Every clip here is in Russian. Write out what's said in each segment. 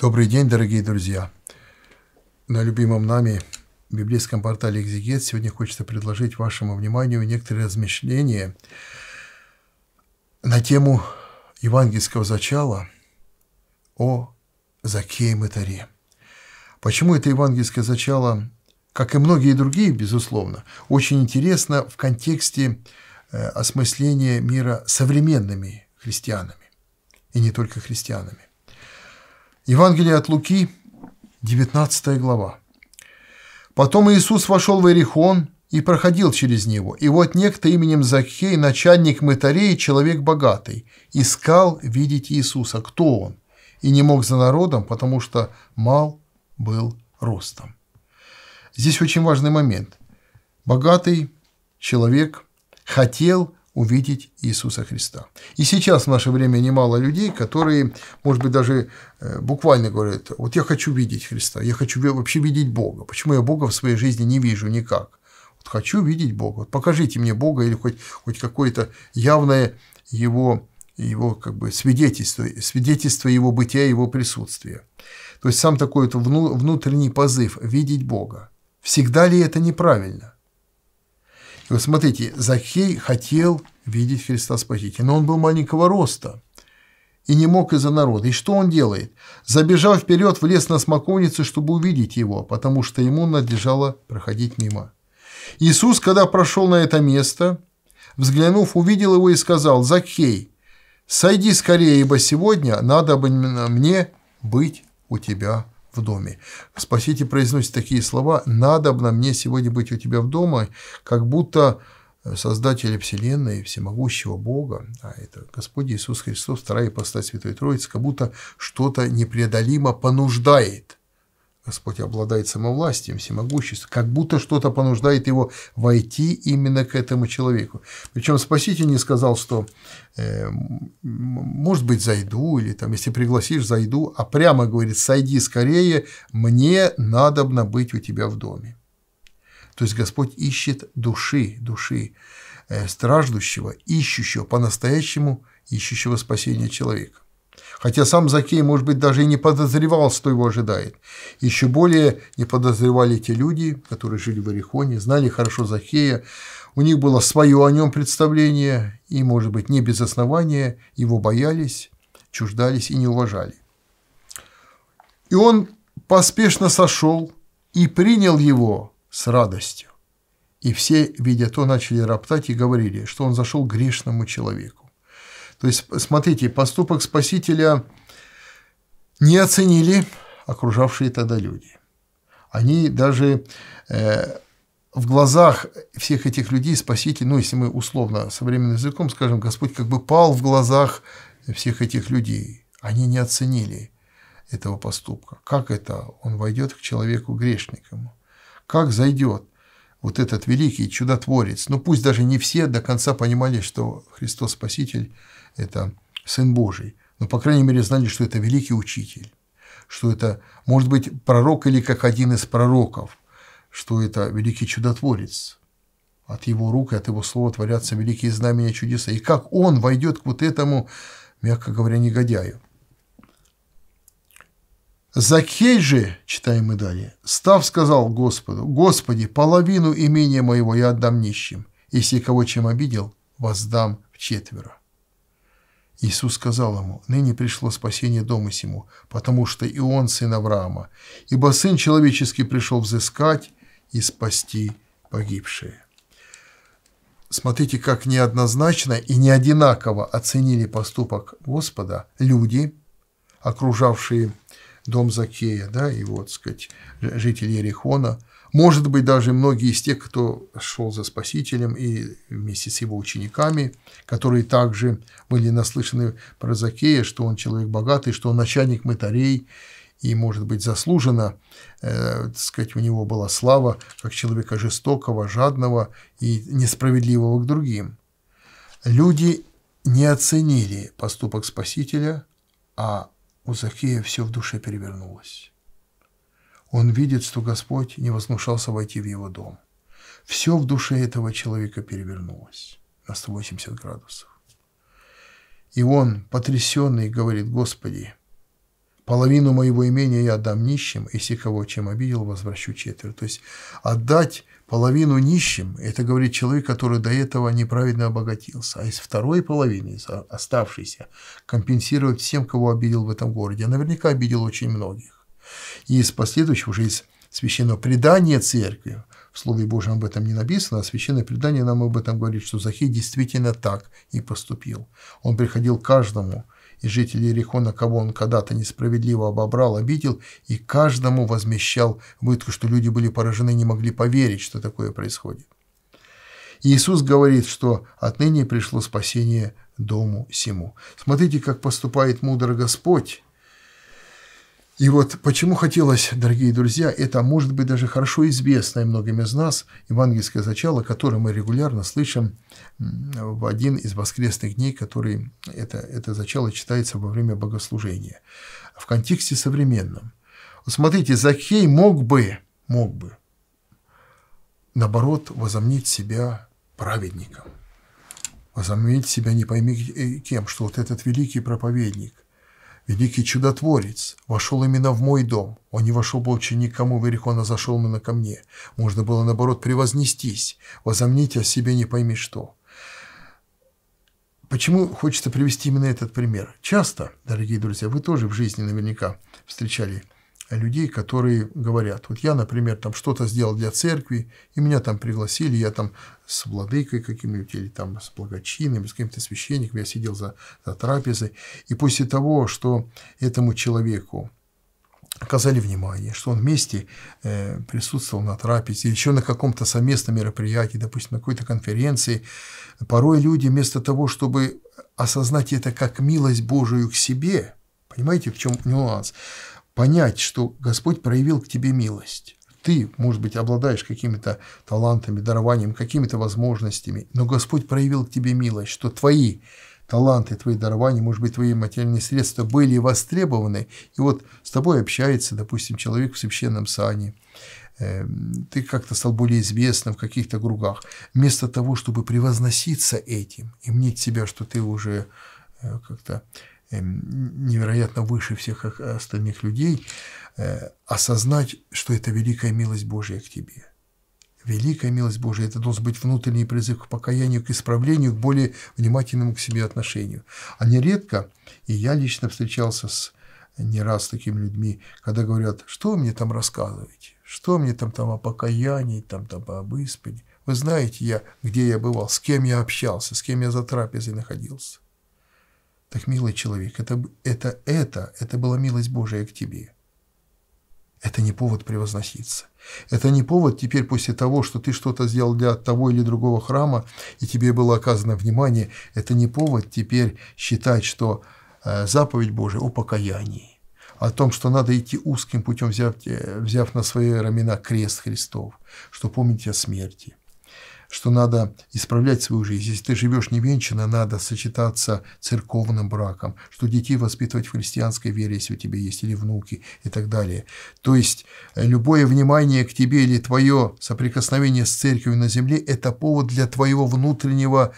Добрый день, дорогие друзья! На любимом нами библейском портале «Экзегет» сегодня хочется предложить вашему вниманию некоторые размышления на тему евангельского зачала о Закее Мытаре. Почему это евангельское зачало, как и многие другие, безусловно, очень интересно в контексте э, осмысления мира современными христианами, и не только христианами. Евангелие от Луки, 19 глава. «Потом Иисус вошел в Иерихон и проходил через него, и вот некто именем Закхей, начальник мытарей, человек богатый, искал видеть Иисуса, кто он, и не мог за народом, потому что мал был ростом». Здесь очень важный момент. Богатый человек хотел увидеть Иисуса Христа. И сейчас в наше время немало людей, которые, может быть, даже э, буквально говорят, вот я хочу видеть Христа, я хочу вообще видеть Бога. Почему я Бога в своей жизни не вижу никак? Вот хочу видеть Бога. Вот покажите мне Бога или хоть, хоть какое-то явное его, его как бы свидетельство, свидетельство его бытия, его присутствия. То есть сам такой вот внутренний позыв видеть Бога. Всегда ли это неправильно? вот смотрите, Захей хотел видеть Христа Спасителя, но он был маленького роста и не мог из-за народа. И что он делает? Забежал вперед в лес на смоковнице, чтобы увидеть его, потому что ему надлежало проходить мимо. Иисус, когда прошел на это место, взглянув, увидел его и сказал, «Закхей, сойди скорее, ибо сегодня надо бы мне быть у тебя в доме. Спаситель произносит такие слова «надобно мне сегодня быть у тебя в доме», как будто э, Создателя Вселенной, Всемогущего Бога, а это Господь Иисус Христос, вторая ипостась Святой Троицы, как будто что-то непреодолимо понуждает – Господь обладает самовластием, всемогуществом, как будто что-то понуждает его войти именно к этому человеку. Причем Спаситель не сказал, что э, может быть зайду или там если пригласишь зайду, а прямо говорит сойди скорее, мне надобно быть у тебя в доме. То есть Господь ищет души, души э, страждущего, ищущего по-настоящему ищущего спасения человека. Хотя сам Закей, может быть, даже и не подозревал, что его ожидает. Еще более не подозревали те люди, которые жили в Орехоне, знали хорошо Закея, у них было свое о нем представление, и, может быть, не без основания его боялись, чуждались и не уважали. И он поспешно сошел и принял его с радостью. И все, видя то, начали роптать и говорили, что он зашел к грешному человеку. То есть, смотрите, поступок Спасителя не оценили окружавшие тогда люди. Они даже э, в глазах всех этих людей Спаситель, ну, если мы условно современным языком скажем, Господь как бы пал в глазах всех этих людей. Они не оценили этого поступка. Как это он войдет к человеку грешникому? Как зайдет? вот этот великий чудотворец. но ну, пусть даже не все до конца понимали, что Христос Спаситель – это Сын Божий, но, по крайней мере, знали, что это великий учитель, что это, может быть, пророк или как один из пророков, что это великий чудотворец. От его рук и от его слова творятся великие знамения чудеса. И как он войдет к вот этому, мягко говоря, негодяю – Закхей же, читаем мы далее, став, сказал Господу, «Господи, половину имения моего я отдам нищим, если кого чем обидел, воздам в четверо». Иисус сказал ему, «Ныне пришло спасение дома сему, потому что и он сын Авраама, ибо Сын Человеческий пришел взыскать и спасти погибшие». Смотрите, как неоднозначно и неодинаково оценили поступок Господа люди, окружавшие дом Закея, да, и вот, сказать, жители Ерихона, может быть, даже многие из тех, кто шел за Спасителем и вместе с его учениками, которые также были наслышаны про Закея, что он человек богатый, что он начальник мытарей, и, может быть, заслуженно, э, сказать, у него была слава как человека жестокого, жадного и несправедливого к другим. Люди не оценили поступок Спасителя, а у Захея все в душе перевернулось. Он видит, что Господь не возмущался войти в его дом. Все в душе этого человека перевернулось на 180 градусов. И он, потрясенный, говорит, «Господи, Половину моего имения я отдам нищим, и си кого чем обидел, возвращу четверть. То есть отдать половину нищим – это, говорит, человек, который до этого неправедно обогатился. А из второй половины, из оставшейся, компенсировать всем, кого обидел в этом городе. Я а наверняка обидел очень многих. И из последующих, уже из священного предания церкви, в Слове Божьем об этом не написано, а Священное Предание нам об этом говорит, что Захей действительно так и поступил. Он приходил к каждому, и жителей Рихона, кого он когда-то несправедливо обобрал, обидел, и каждому возмещал вытку, что люди были поражены, не могли поверить, что такое происходит. Иисус говорит, что отныне пришло спасение дому сему. Смотрите, как поступает Мудрый Господь, и вот почему хотелось, дорогие друзья, это может быть даже хорошо известное многим из нас евангельское зачало, которое мы регулярно слышим в один из воскресных дней, который это, это зачало читается во время богослужения, в контексте современном. Вот смотрите, Закхей мог бы, мог бы, наоборот, возомнить себя праведником, возомнить себя не пойми э, кем, что вот этот великий проповедник – Великий чудотворец вошел именно в мой дом. Он не вошел больше никому, а зашел именно ко мне. Можно было, наоборот, превознестись, возомнить о себе не пойми что. Почему хочется привести именно этот пример? Часто, дорогие друзья, вы тоже в жизни наверняка встречали людей, которые говорят. Вот я, например, там что-то сделал для церкви, и меня там пригласили, я там с владыкой каким-нибудь, или там с благочинным, с каким-то священником, я сидел за, за трапезой, и после того, что этому человеку оказали внимание, что он вместе э, присутствовал на трапезе, еще на каком-то совместном мероприятии, допустим, на какой-то конференции. Порой люди вместо того, чтобы осознать это как милость Божию к себе, понимаете, в чем нюанс, понять, что Господь проявил к тебе милость. Ты, может быть, обладаешь какими-то талантами, дарованием, какими-то возможностями, но Господь проявил к тебе милость, что твои таланты, твои дарования, может быть, твои материальные средства были востребованы. И вот с тобой общается, допустим, человек в священном сане, эм, ты как-то стал более известным в каких-то кругах. Вместо того, чтобы превозноситься этим и мнить себя, что ты уже э, как-то Эм, невероятно выше всех остальных людей, э, осознать, что это великая милость Божья к тебе. Великая милость Божья – это должен быть внутренний призыв к покаянию, к исправлению, к более внимательному к себе отношению. А нередко, и я лично встречался с не раз с такими людьми, когда говорят, что вы мне там рассказываете, что мне там, там о покаянии, там, там об исповеди. Вы знаете, я, где я бывал, с кем я общался, с кем я за трапезой находился. Так, милый человек, это, это, это, это была милость Божия к тебе. Это не повод превозноситься. Это не повод теперь после того, что ты что-то сделал для того или другого храма, и тебе было оказано внимание, это не повод теперь считать, что э, заповедь Божия о покаянии, о том, что надо идти узким путем, взяв, взяв на свои рамена крест Христов, что помнить о смерти, что надо исправлять свою жизнь. Если ты живешь невенчанно, надо сочетаться церковным браком, что детей воспитывать в христианской вере, если у тебя есть, или внуки и так далее. То есть э, любое внимание к тебе или твое соприкосновение с церковью на земле – это повод для твоего внутреннего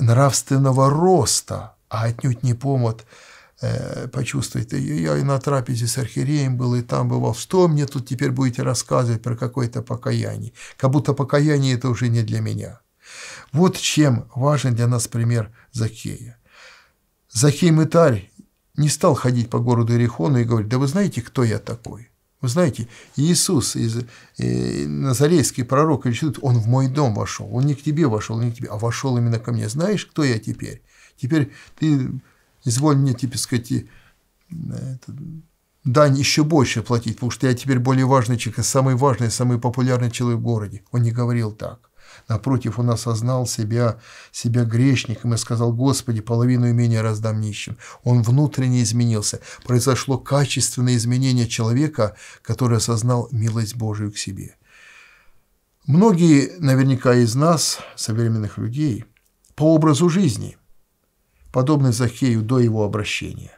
нравственного роста, а отнюдь не повод – Э, почувствовать. Я и на трапезе с архиереем был, и там бывал. Что мне тут теперь будете рассказывать про какое-то покаяние? Как будто покаяние – это уже не для меня. Вот чем важен для нас пример Захея. Закей Мытарь не стал ходить по городу Ирихону и говорить, да вы знаете, кто я такой? Вы знаете, Иисус, из, э, Назарейский пророк, он в мой дом вошел, он не к тебе вошел, не к тебе, а вошел именно ко мне. Знаешь, кто я теперь? Теперь ты изволь мне, типа, сказать, и, э, это, дань еще больше платить, потому что я теперь более важный человек, самый важный, самый популярный человек в городе. Он не говорил так. Напротив, он осознал себя, себя грешником и сказал, «Господи, половину имения раздам нищим». Он внутренне изменился. Произошло качественное изменение человека, который осознал милость Божию к себе. Многие наверняка из нас, современных людей, по образу жизни подобный Захею до его обращения.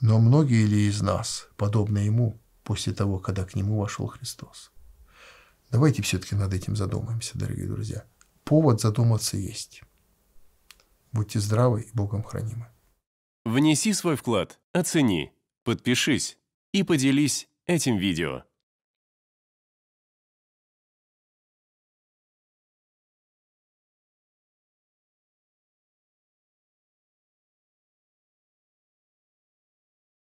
Но многие ли из нас подобны ему после того, когда к нему вошел Христос? Давайте все-таки над этим задумаемся, дорогие друзья. Повод задуматься есть. Будьте здравы и Богом хранимы. Внеси свой вклад, оцени, подпишись и поделись этим видео.